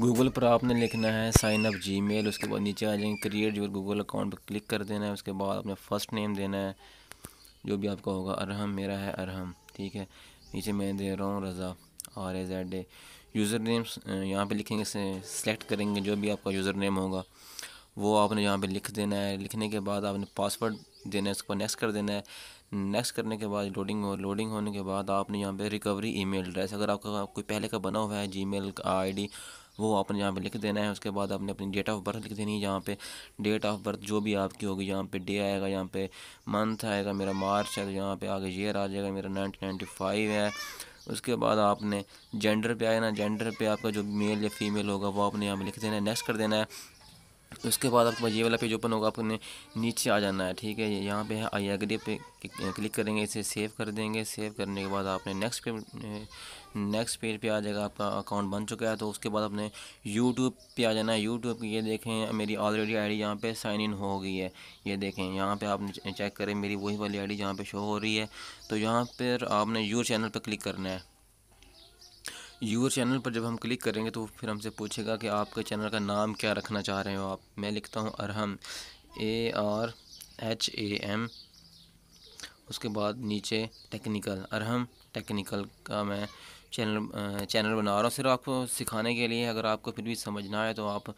Google पर आपने लिखना है साइन अप जी मेल उसके बाद नीचे आ जाएंगे क्रिएट योर गूगल अकाउंट पर क्लिक कर देना है उसके बाद अपने फ़र्स्ट नेम देना है जो भी आपका होगा अरहम मेरा है अरहम ठीक है नीचे मैं दे रहा हूँ Raza R A Z A user name यहाँ पे लिखेंगे सेलेक्ट करेंगे जो भी आपका यूज़र नेम होगा वो आपने यहाँ पे लिख देना है लिखने के बाद आपने पासवर्ड देना है उसको नेक्स्ट कर देना है नेक्स्ट करने के बाद लोडिंग हो लोडिंग होने के बाद आपने यहाँ पे रिकवरी ईमेल एड्रेस अगर आपका कोई पहले का बना हुआ है जी मेल का आईडी वो आपने यहाँ पे लिख देना है उसके बाद आपने अपनी डेट ऑफ बर्थ लिख देनी है यहाँ पे डेट ऑफ बर्थ जो भी आपकी होगी यहाँ पे डे आएगा यहाँ पे मंथ आएगा मेरा मार्च है तो यहाँ पे आगे ईयर आ जाएगा मेरा नाइनटीन है उसके बाद आपने जेंडर पे आए ना जेंडर पे आपका जो मेल या फीमेल होगा वो आपने यहाँ पे लिख देना है नेक्स्ट कर देना है तो उसके बाद आपका ये वाला पेज ओपन होगा आपने नीचे आ जाना है ठीक है यहाँ पे है आई एग्री पे क्लिक करेंगे इसे सेव कर देंगे सेव करने के बाद आपने नेक्स्ट पे नेक्स्ट पेज पे आ जाएगा आपका अकाउंट बन चुका है तो उसके बाद आपने यूट्यूब पे आ जाना है यूट्यूब ये देखें मेरी ऑलरेडी आई डी यहाँ पर साइन इन हो गई है ये देखें यहाँ पर आपने चेक करें मेरी वही वाली आई डी जहाँ पर शो हो रही है तो यहाँ पर आपने यूर चैनल पर क्लिक करना है यूर चैनल पर जब हम क्लिक करेंगे तो फिर हमसे पूछेगा कि आपके चैनल का नाम क्या रखना चाह रहे हो आप मैं लिखता हूँ Arham A R H A M उसके बाद नीचे टेक्निकल अरहम टेक्निकल का मैं चैनल चैनल बना रहा हूँ सिर्फ आपको सिखाने के लिए अगर आपको फिर भी समझना है तो आप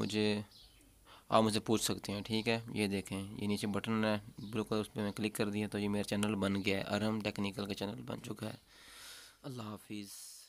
मुझे आप मुझे पूछ सकते हैं ठीक है ये देखें ये नीचे बटन है ब्लू कलर उस पर मैं क्लिक कर दिया तो ये मेरा चैनल बन गया है अरहम टेक्निकल का चैनल बन चुका है अल्लाह हाफिज़